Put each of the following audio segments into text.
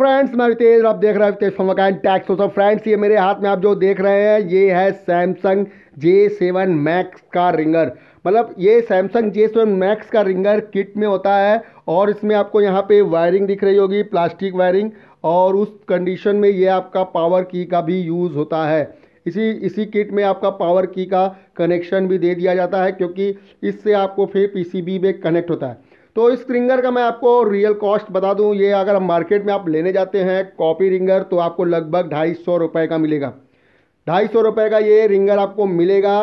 friends मैं वितेश आप देख रहे हैं टैक्स हो सब फ्रेंड्स ये मेरे हाथ में आप जो देख रहे हैं ये है सैमसंग जे सेवन मैक्स का रिंगर मतलब ये सैमसंग जे सेवन मैक्स का रिंगर किट में होता है और इसमें आपको यहाँ पे वायरिंग दिख रही होगी प्लास्टिक वायरिंग और उस कंडीशन में ये आपका पावर की का भी यूज़ होता है इसी इसी किट में आपका पावर की का कनेक्शन भी दे दिया जाता है क्योंकि इससे आपको फिर पीसीबी में कनेक्ट होता है तो इस रिंगर का मैं आपको रियल कॉस्ट बता दूं ये अगर हम मार्केट में आप लेने जाते हैं कॉपी रिंगर तो आपको लगभग ढाई सौ रुपये का मिलेगा ढाई सौ रुपये का ये रिंगर आपको मिलेगा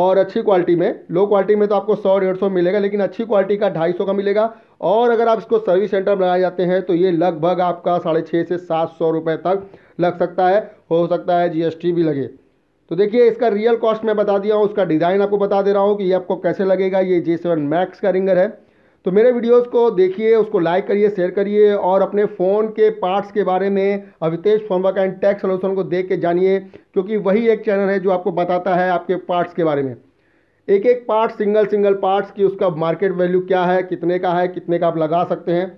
और अच्छी क्वालिटी में लो क्वालिटी में तो आपको सौ डेढ़ सौ मिलेगा लेकिन अच्छी क्वालिटी का ढाई सौ का मिलेगा और अगर आप इसको सर्विस सेंटर बनाए जाते हैं तो ये लगभग आपका साढ़े छः से सात सौ रुपये तक लग सकता है हो सकता है जीएसटी भी लगे तो देखिए इसका रियल कॉस्ट मैं बता दिया हूँ उसका डिज़ाइन आपको बता दे रहा हूँ कि ये आपको कैसे लगेगा ये जे सेवन मैक्स का रिंगर है तो मेरे वीडियोस को देखिए उसको लाइक करिए शेयर करिए और अपने फ़ोन के पार्ट्स के बारे में Avitesh formwork and tax solution को देख के जानिए क्योंकि वही एक चैनल है जो आपको बताता है आपके पार्ट्स के बारे में एक एक पार्ट सिंगल सिंगल पार्ट्स की उसका मार्केट वैल्यू क्या है कितने का है कितने का आप लगा सकते हैं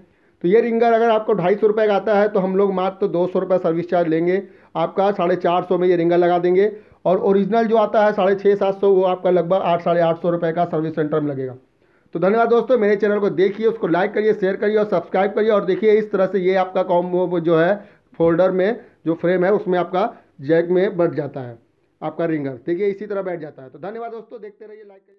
तो ये रिंगर अगर आपको ढाई सौ रुपये का आता है तो हम लोग मात्र तो दो सौ रुपये सर्विस चार्ज लेंगे आपका साढ़े चार सौ में ये रिंगर लगा देंगे और ओरिजिनल जो आता है साढ़े छः सात सौ वो आपका लगभग आठ साढ़े आठ सौ रुपये का सर्विस सेंटर में लगेगा तो धन्यवाद दोस्तों मेरे चैनल को देखिए उसको लाइक करिए शेयर करिए और सब्सक्राइब करिए और देखिए इस तरह से ये आपका कॉम्बो जो है फोल्डर में जो फ्रेम है उसमें आपका जैक में बैठ जाता है आपका रिंगर ठीक है इसी तरह बैठ जाता है तो धन्यवाद दोस्तों देखते रहिए लाइक करिए